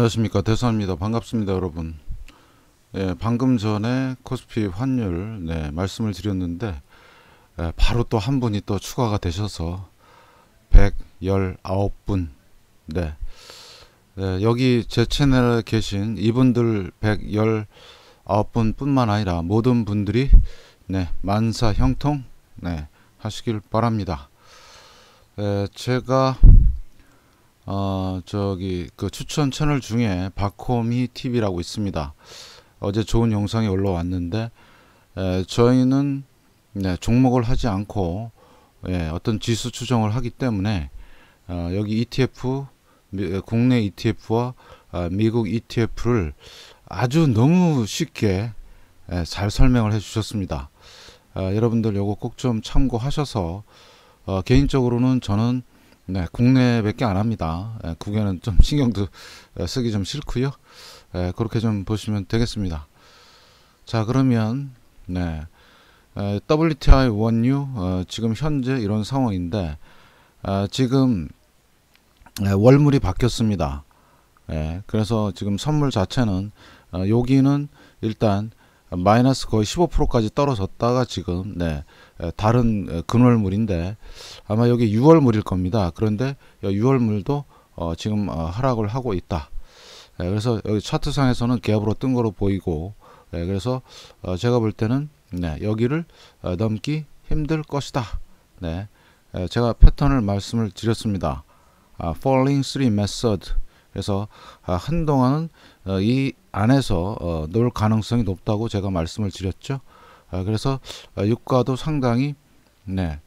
안녕하십니까 대선입니다 반갑습니다 여러분 예, 방금 전에 코스피 환율 네, 말씀을 드렸는데 예, 바로 또 한 분이 또 추가가 되셔서 119분 네. 네, 여기 제 채널에 계신 이분들 119분 뿐만 아니라 모든 분들이 네, 만사 형통 네, 하시길 바랍니다 예, 제가 어, 저기 그 추천 채널 중에 박홈이 TV라고 있습니다. 어제 좋은 영상이 올라왔는데 에, 저희는 네, 종목을 하지 않고 예, 어떤 지수 추정을 하기 때문에 어, 여기 ETF 미, 국내 ETF와 어, 미국 ETF를 아주 너무 쉽게 예, 잘 설명을 해주셨습니다. 어, 여러분들 요거 꼭 좀 참고하셔서 어, 개인적으로는 저는 네, 국내밖에 안 합니다. 예, 국외는 좀 신경도 예, 쓰기 좀 싫고요. 예, 그렇게 좀 보시면 되겠습니다. 자, 그러면 네, 에, 예, WTI 원유 어, 지금 현재 이런 상황인데 어, 지금 에, 예, 월물이 바뀌었습니다. 예, 그래서 지금 선물 자체는 어, 여기는 일단 마이너스 거의 15%까지 떨어졌다가 지금 네, 다른 근월물인데 아마 여기 6월물일 겁니다. 그런데 6월물도 어 지금 어, 하락을 하고 있다. 그래서 여기 차트상에서는 갭으로 뜬 거로 보이고 그래서 어, 제가 볼 때는 네, 여기를 어, 넘기 힘들 것이다. 네, 제가 패턴을 말씀을 드렸습니다. 아, falling three method. 그래서 아, 한동안은 이 안에서 놀 가능성이 높다고 제가 말씀을 드렸죠. 아, 그래서 아, 유가도 상당히 네,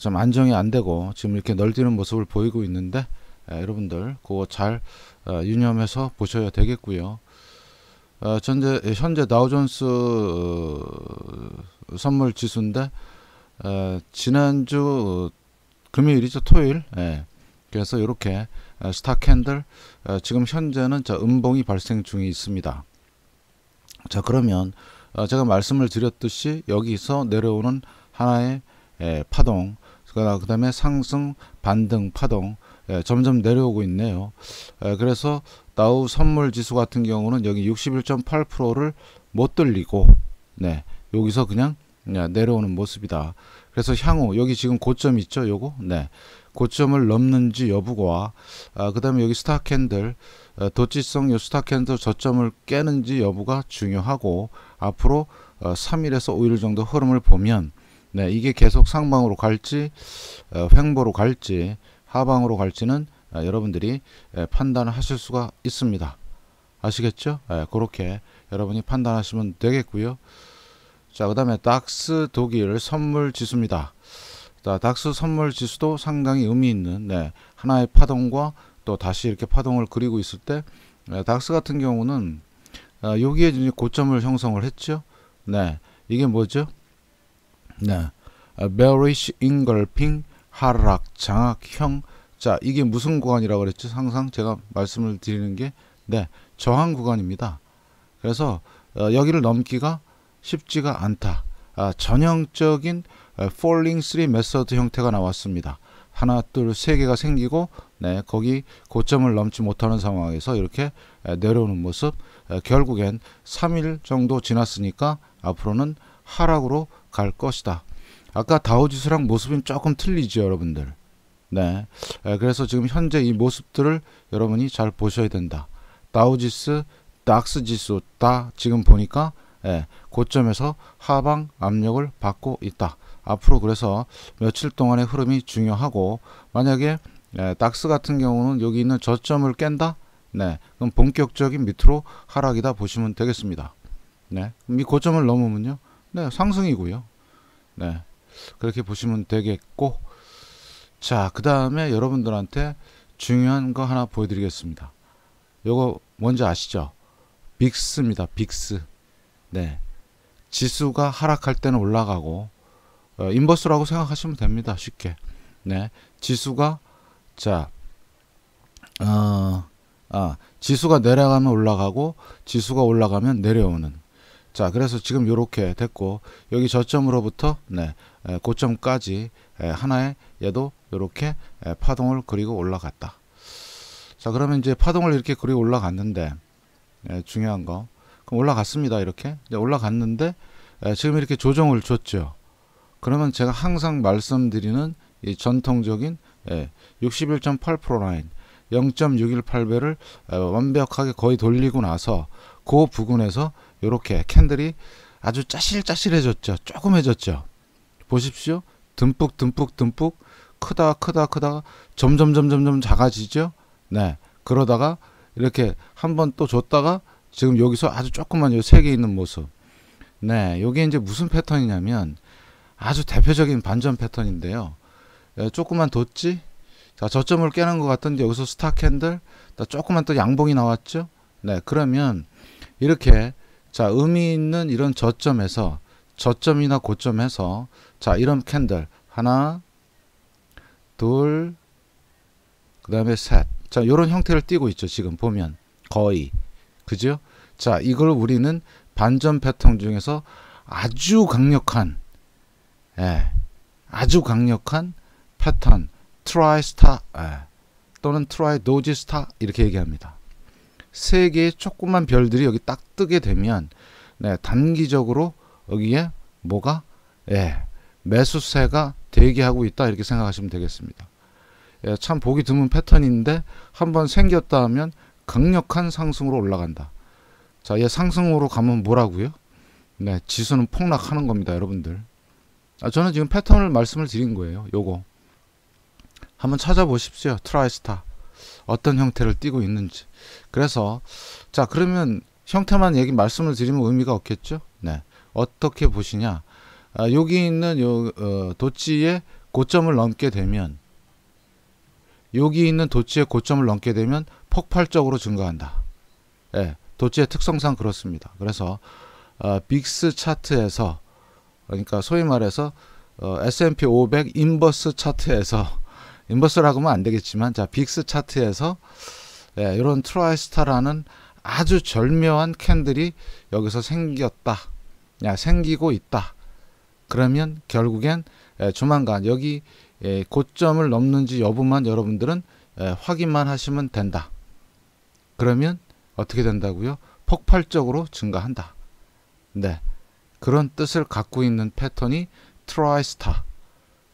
좀 안정이 안 되고 지금 이렇게 널뛰는 모습을 보이고 있는데 여러분들 그거 잘 어, 유념해서 보셔야 되겠고요. 어, 현재, 현재 나우존스 어, 선물 지수인데 지난주 금요일이죠 토요일 예. 그래서 이렇게 스타 캔들 지금 현재는 음봉이 발생 중에 있습니다. 자 그러면 어, 제가 말씀을 드렸듯이 여기서 내려오는 하나의 예, 파동 그 그러니까 다음에 상승 반등 파동 예, 점점 내려오고 있네요. 예, 그래서 다우 선물 지수 같은 경우는 여기 61.8%를 못돌리고네 여기서 그냥 내려오는 모습이다. 그래서 향후 여기 지금 고점 있죠, 요거 네 고점을 넘는지 여부와 아, 그다음에 여기 스타 캔들 어, 도치성 요 스타 캔들 저점을 깨는지 여부가 중요하고 앞으로 어, 3일에서 5일 정도 흐름을 보면 네, 이게 계속 상방으로 갈지 어, 횡보로 갈지 하방으로 갈지는 어, 여러분들이 예, 판단을 하실 수가 있습니다. 아시겠죠? 예, 그렇게 여러분이 판단하시면 되겠고요. 자, 그 다음에 닥스 독일 선물 지수입니다. 자, 닥스 선물 지수도 상당히 의미 있는 네, 하나의 파동과 또 다시 이렇게 파동을 그리고 있을 때 예, 닥스 같은 경우는 아, 여기에 이제 고점을 형성을 했죠. 네, 이게 뭐죠? 네, 아, bearish engulfing 하락 장악형 자 이게 무슨 구간이라고 그랬죠? 항상 제가 말씀을 드리는 게 네, 저항 구간입니다. 그래서 어, 여기를 넘기가 쉽지가 않다. 아, 전형적인 어, falling three 메서드 형태가 나왔습니다. 하나, 둘, 세 개가 생기고 네, 거기 고점을 넘지 못하는 상황에서 이렇게 내려오는 모습 어, 결국엔 3일 정도 지났으니까 앞으로는 하락으로 갈 것이다. 아까 다우지수랑 모습은 조금 틀리죠, 여러분들. 네. 그래서 지금 현재 이 모습들을 여러분이 잘 보셔야 된다. 다우지수, 닥스지수다 지금 보니까 예, 고점에서 하방 압력을 받고 있다. 앞으로 그래서 며칠 동안의 흐름이 중요하고 만약에 예, 닥스 같은 경우는 여기 있는 저점을 깬다 네, 그럼 본격적인 밑으로 하락이다 보시면 되겠습니다. 네, 이 고점을 넘으면요, 네, 상승이고요. 네, 그렇게 보시면 되겠고, 자, 그 다음에 여러분들한테 중요한 거 하나 보여드리겠습니다. 요거 뭔지 아시죠? 빅스입니다. 빅스. 네, 지수가 하락할 때는 올라가고 어, 인버스라고 생각하시면 됩니다. 쉽게. 네, 지수가 자, 어, 아, 지수가 내려가면 올라가고 지수가 올라가면 내려오는. 자, 그래서 지금 이렇게 됐고 여기 저점으로부터 네, 고점까지 하나의 얘도 이렇게 파동을 그리고 올라갔다. 자, 그러면 이제 파동을 이렇게 그리고 올라갔는데 중요한 거 그럼 올라갔습니다. 이렇게 올라갔는데 지금 이렇게 조정을 줬죠. 그러면 제가 항상 말씀드리는 이 전통적인 61.8% 라인 0.618배를 어, 완벽하게 거의 돌리고 나서 그 부근에서 이렇게 캔들이 아주 짜실짜실해졌죠. 조금해졌죠. 보십시오. 듬뿍 듬뿍 듬뿍 크다 크다 크다 점점 점점 점 작아지죠. 네. 그러다가 이렇게 한 번 또 줬다가 지금 여기서 아주 조금만 요세개 있는 모습. 네. 요게 이제 무슨 패턴이냐면 아주 대표적인 반전 패턴인데요. 조금만 뒀지 자, 저점을 깨는 것 같은데 여기서 스타 캔들 조금만 또 양봉이 나왔죠? 네, 그러면 이렇게 자, 의미 있는 이런 저점에서 저점이나 고점에서 자, 이런 캔들 하나 둘 그다음에 셋. 자, 이런 형태를 띄고 있죠, 지금 보면. 거의. 그죠? 자, 이걸 우리는 반전 패턴 중에서 아주 강력한 예. 아주 강력한 패턴 트라이스타 a 예, 또는 트라이 d 지스타 이렇게 얘기합니다. 세 개의 조그만 별들이 여기 딱 뜨게 되면 네, 단기적으로 여기에 뭐가 예, 매수세가 대기하고 있다 이렇게 생각하시면 되겠습니다. 예, 참 보기 드문 패턴인데 한번 생겼다 하면 강력한 상승으로 올라간다. 자, 얘 상승으로 가면 뭐라고요? 네, 지수는 폭락하는 겁니다, 여러분들. 아, 저는 지금 패턴을 말씀을 드린 거예요. 요거. 한번 찾아보십시오. 트라이스타. 어떤 형태를 띠고 있는지. 그래서 자, 그러면 형태만 얘기 말씀을 드리면 의미가 없겠죠? 네. 어떻게 보시냐? 아, 여기 있는 요 어, 도치의 고점을 넘게 되면 여기 있는 도치의 고점을 넘게 되면 폭발적으로 증가한다. 예, 도치의 특성상 그렇습니다. 그래서 어, 빅스 차트에서 그러니까 소위 말해서 어, S&P 500 인버스 차트에서 인버스라고 하면 안 되겠지만 자 빅스 차트에서 예, 이런 트라이스타라는 아주 절묘한 캔들이 여기서 생겼다. 야, 생기고 있다. 그러면 결국엔 예, 조만간 여기 예, 고점을 넘는지 여부만 여러분들은 예, 확인만 하시면 된다. 그러면 어떻게 된다고요? 폭발적으로 증가한다. 네. 그런 뜻을 갖고 있는 패턴이 트라이스타.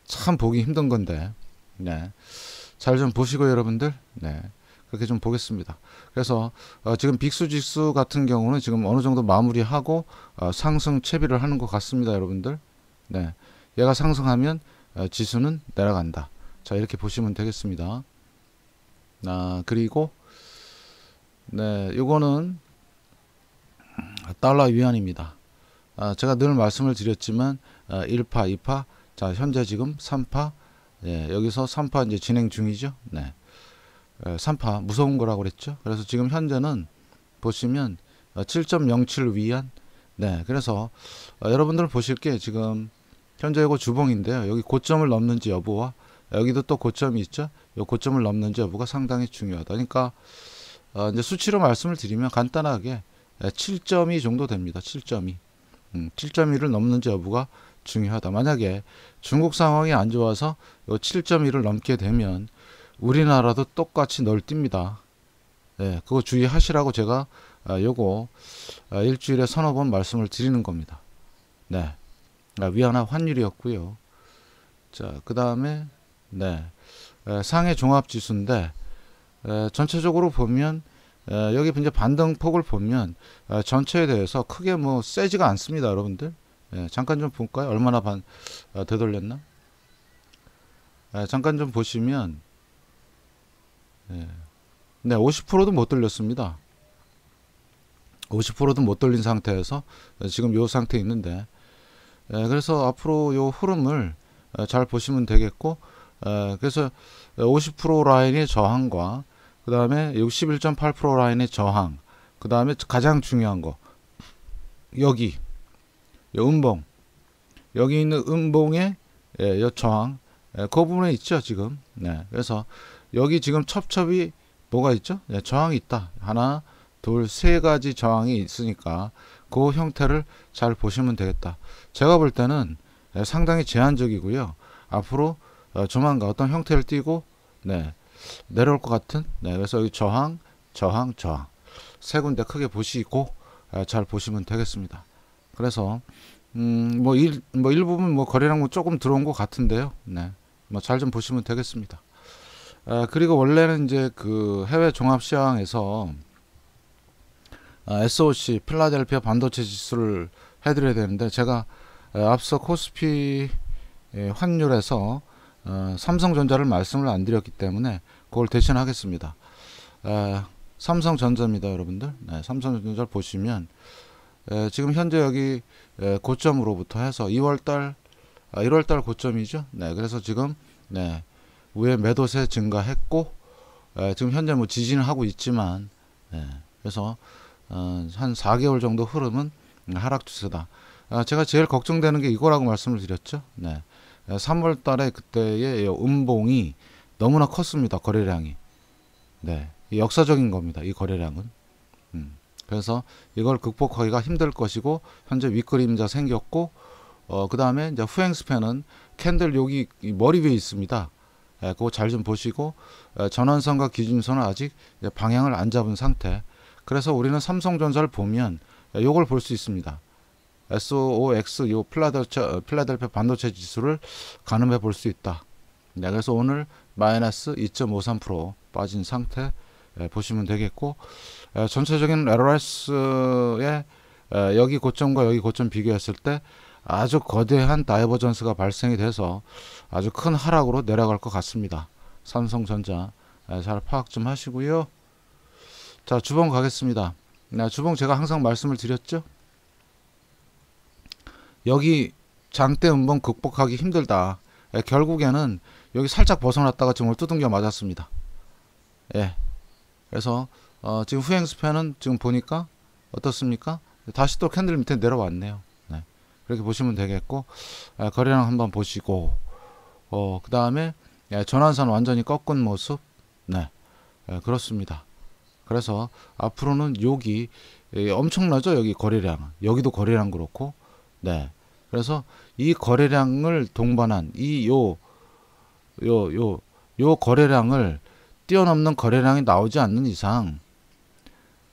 참 보기 힘든 건데. 네. 잘 좀 보시고 여러분들. 네. 그렇게 좀 보겠습니다. 그래서 어, 지금 빅수 지수 같은 경우는 지금 어느 정도 마무리하고 어, 상승 채비를 하는 것 같습니다, 여러분들. 네. 얘가 상승하면 어, 지수는 내려간다. 자, 이렇게 보시면 되겠습니다. 아, 그리고 네, 요거는 달러 위안입니다. 아, 제가 늘 말씀을 드렸지만 아, 어, 1파, 2파, 자, 현재 지금 3파, 예, 여기서 3파 이제 진행 중이죠. 네. 3파 예, 무서운 거라고 그랬죠. 그래서 지금 현재는 보시면 7.07 어, 위안 네, 그래서 어, 여러분들 보실 게 지금 현재 이거 주봉인데요. 여기 고점을 넘는지 여부와 여기도 또 고점이 있죠. 요 고점을 넘는지 여부가 상당히 중요하다. 그러니까 어, 이제 수치로 말씀을 드리면 간단하게 7.2 예, 정도 됩니다. 7.2. 음, 7.2를 넘는지 여부가 중요하다. 만약에 중국 상황이 안 좋아서 7.1을 넘게 되면 우리나라도 똑같이 널뜁니다. 예, 그거 주의하시라고 제가 아, 요거 아, 일주일에 서너 번 말씀을 드리는 겁니다. 네. 아, 위안화 환율이었고요. 자, 그 다음에 네. 상해 종합지수인데 전체적으로 보면 여기 이제 반등폭을 보면 전체에 대해서 크게 뭐 세지가 않습니다, 여러분들. 예, 잠깐 좀 볼까요? 얼마나 반 아, 되돌렸나? 예, 잠깐 좀 보시면 예. 네, 50%도 못 돌렸습니다. 50%도 못 돌린 상태에서 지금 요상태 있는데 예, 그래서 앞으로 요 흐름을 어, 잘 보시면 되겠고 예, 그래서 50% 라인의 저항과 그 다음에 61.8% 라인의 저항 그 다음에 가장 중요한 거 여기 음봉 여기 있는 음봉의 예, 요 저항 예, 그 부분에 있죠 지금 네, 그래서 여기 지금 첩첩이 뭐가 있죠 예, 저항이 있다 하나 둘세 가지 저항이 있으니까 그 형태를 잘 보시면 되겠다 제가 볼 때는 예, 상당히 제한적이고요 앞으로 어, 조만간 어떤 형태를 띠고 네, 내려올 것 같은 네, 그래서 여기 저항 저항 저항 세 군데 크게 보시고 예, 잘 보시면 되겠습니다 그래서 음뭐 일뭐 일부분 뭐 거래량은 조금 들어온 것 같은데요. 네. 뭐잘 좀 보시면 되겠습니다. 아, 그리고 원래는 이제 그 해외 종합 시황에서 아, SOC 필라델피아 반도체 지수를 해드려야 되는데 제가 아, 앞서 코스피 예, 환율에서 어, 삼성전자를 말씀을 안 드렸기 때문에 그걸 대신하겠습니다. 아, 삼성전자입니다, 여러분들. 네, 삼성전자 보시면 지금 현재 여기 고점으로부터 해서 2월달 아, 1월달 고점이죠. 네, 그래서 지금 네 위에 매도세 증가했고 에, 지금 현재 뭐 지진을 하고 있지만 네, 그래서 어, 한 4개월 정도 흐름은 하락 추세다. 아, 제가 제일 걱정되는 게 이거라고 말씀을 드렸죠. 네, 3월달에 그때의 음봉이 너무나 컸습니다. 거래량이. 네, 역사적인 겁니다. 이 거래량은. 그래서 이걸 극복하기가 힘들 것이고 현재 윗그림자 생겼고 어, 그 다음에 이제 후행 스팬은 캔들 여기 머리 위에 있습니다. 예, 그거 잘 좀 보시고 예, 전원선과 기준선은 아직 방향을 안 잡은 상태. 그래서 우리는 삼성전자를 보면 예, 요걸 볼 수 있습니다. SOX 요필라델피 어, 필라델피아 반도체 지수를 가늠해 볼 수 있다. 네, 그래서 오늘 마이너스 2.53% 빠진 상태. 예, 보시면 되겠고 예, 전체적인 LRS의 예, 여기 고점과 여기 고점 비교했을 때 아주 거대한 다이버전스가 발생이 돼서 아주 큰 하락으로 내려갈 것 같습니다. 삼성전자 잘 파악 좀 하시고요. 자 주봉 가겠습니다. 네, 주봉 제가 항상 말씀을 드렸죠. 여기 장대 음봉 극복하기 힘들다. 결국에는 여기 살짝 벗어났다가 정말 뚜둥겨 맞았습니다. 예, 그래서 어, 지금 후행스팬은 지금 보니까 어떻습니까? 다시 또 캔들 밑에 내려왔네요. 네. 그렇게 보시면 되겠고 예, 거래량 한번 보시고 어, 그 다음에 예, 전환선 완전히 꺾은 모습 네 예, 그렇습니다. 그래서 앞으로는 여기 예, 엄청나죠 여기 거래량 여기도 거래량 그렇고 네 그래서 이 거래량을 동반한 이 요 요요 요, 요, 요 거래량을 뛰어넘는 거래량이 나오지 않는 이상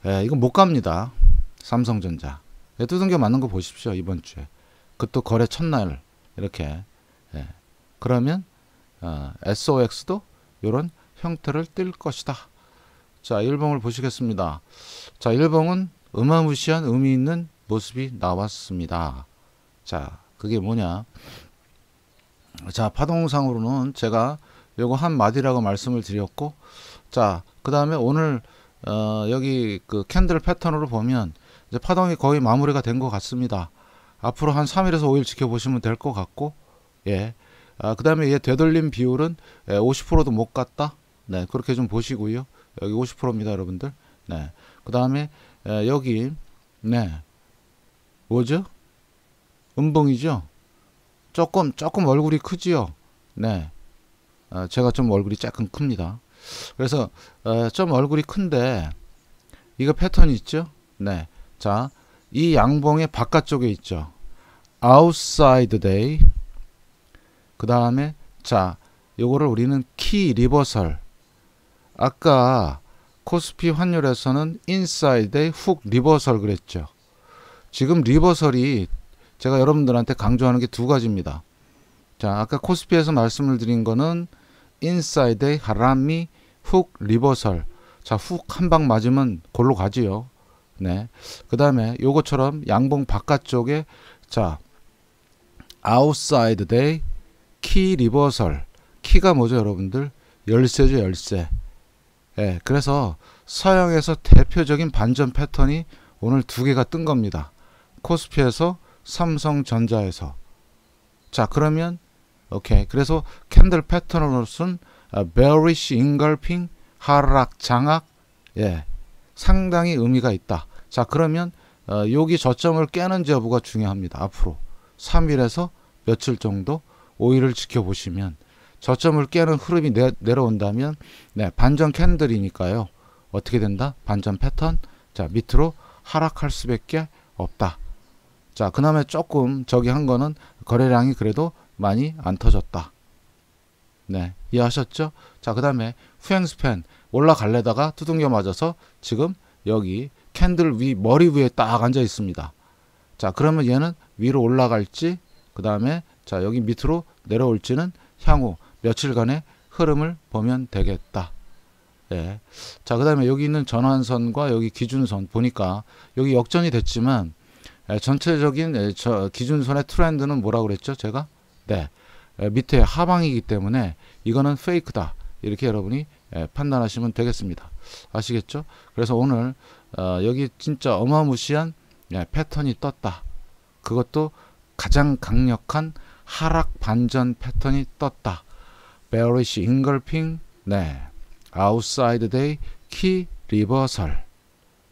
예, 이거 못 갑니다. 삼성전자. 예, 두둥겨 맞는 거 보십시오. 이번 주에. 그것도 거래 첫날 이렇게 예. 그러면 어, SOX도 이런 형태를 띨 것이다. 자, 1봉을 보시겠습니다. 자, 1봉은 어마무시한 의미 있는 모습이 나왔습니다. 자, 그게 뭐냐? 자, 파동상으로는 제가 요거 한 마디라고 말씀을 드렸고 자 그 다음에 오늘 어, 여기 그 캔들 패턴으로 보면 이제 파동이 거의 마무리가 된 것 같습니다 앞으로 한 3일에서 5일 지켜보시면 될 것 같고 예. 아, 그 다음에 얘 되돌림 비율은 50%도 예, 못 갔다 네 그렇게 좀 보시고요 여기 50%입니다 여러분들 네 그 다음에 예, 여기 네 뭐죠? 음봉이죠? 조금 조금 얼굴이 크지요. 네. 어, 제가 좀 얼굴이 조금 큽니다. 그래서 어, 좀 얼굴이 큰데 이거 패턴이 있죠? 네. 자, 이 양봉의 바깥쪽에 있죠. outside day. 그 다음에 자, 요거를 우리는 키 리버설. 아까 코스피 환율에서는 inside day 훅 리버설 그랬죠. 지금 리버설이 제가 여러분들한테 강조하는 게 두 가지입니다. 자, 아까 코스피에서 말씀을 드린 거는 인사이드의 하람이 훅 리버설. 자, 훅 한 방 맞으면 골로 가지요. 네. 그다음에 요거처럼 양봉 바깥쪽에 자, 아웃사이드 데이 키 리버설. 키가 뭐죠, 여러분들? 열쇠죠, 열쇠. 예. 그래서 서양에서 대표적인 반전 패턴이 오늘 두 개가 뜬 겁니다. 코스피에서 삼성전자에서 자, 그러면 오케이. 그래서 캔들 패턴으로는 아, bearish engulfing 하락 장악 예. 상당히 의미가 있다. 자, 그러면 어, 여기 저점을 깨는지 여부가 중요합니다. 앞으로 3일에서 며칠 정도 5일을 지켜보시면 저점을 깨는 흐름이 내, 내려온다면 네, 반전 캔들이니까요. 어떻게 된다? 반전 패턴 자 밑으로 하락할 수밖에 없다. 자, 그 다음에 조금 저기 한 거는 거래량이 그래도 많이 안 터졌다. 네, 이해하셨죠? 자, 그 다음에 후행스팬 올라갈래다가 두둥겨 맞아서 지금 여기 캔들 위 머리 위에 딱 앉아 있습니다. 자, 그러면 얘는 위로 올라갈지 그 다음에 자 여기 밑으로 내려올지는 향후 며칠간의 흐름을 보면 되겠다. 예. 자, 그 다음에 여기 있는 전환선과 여기 기준선 보니까 여기 역전이 됐지만 예, 전체적인 예, 기준선의 트렌드는 뭐라 고 그랬죠? 제가 네. 밑에 하방이기 때문에 이거는 페이크다. 이렇게 여러분이 판단하시면 되겠습니다. 아시겠죠? 그래서 오늘 어, 여기 진짜 어마무시한 예, 패턴이 떴다. 그것도 가장 강력한 하락 반전 패턴이 떴다. bearish engulfing, 네, outside day, key reversal.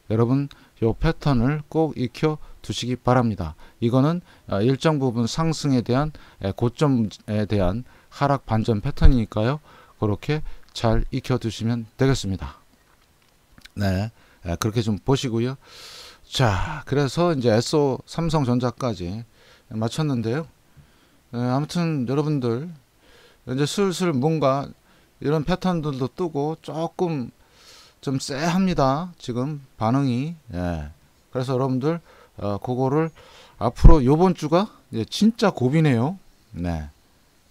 여러분, 요 패턴을 꼭 익혀 두시기 바랍니다. 이거는 어, 일정 부분 상승에 대한 고점에 대한 하락 반전 패턴이니까요. 그렇게 잘 익혀두시면 되겠습니다. 네, 그렇게 좀 보시고요. 자, 그래서 이제 SO 삼성전자까지 마쳤는데요. 아무튼 여러분들 이제 슬슬 뭔가 이런 패턴들도 뜨고 조금 좀 쎄합니다. 지금 반응이. 예. 그래서 여러분들 어, 그거를 앞으로 요번 주가 진짜 고비네요. 네.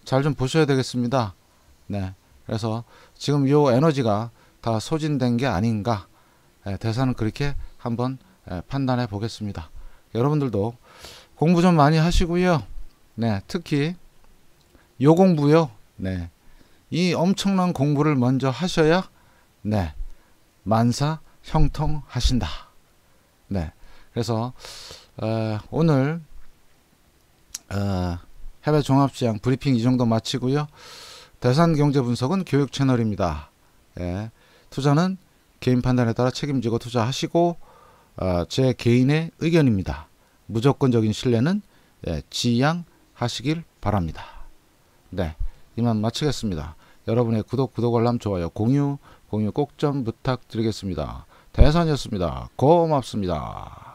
잘 좀 보셔야 되겠습니다. 네. 그래서 지금 요 에너지가 다 소진된 게 아닌가. 예, 대사는 그렇게 한번 예, 판단해 보겠습니다. 여러분들도 공부 좀 많이 하시고요. 네. 특히 요 공부요. 네. 이 엄청난 공부를 먼저 하셔야 네. 만사 형통하신다. 네. 그래서 어, 오늘 어, 해외 종합시장 브리핑 이 정도 마치고요. 대산 경제 분석은 교육 채널입니다. 예, 투자는 개인 판단에 따라 책임지고 투자하시고 어, 제 개인의 의견입니다. 무조건적인 신뢰는 예, 지양하시길 바랍니다. 네, 이만 마치겠습니다. 여러분의 구독, 구독, 알람, 좋아요, 공유, 공유 꼭 좀 부탁드리겠습니다. 대산이었습니다. 고맙습니다.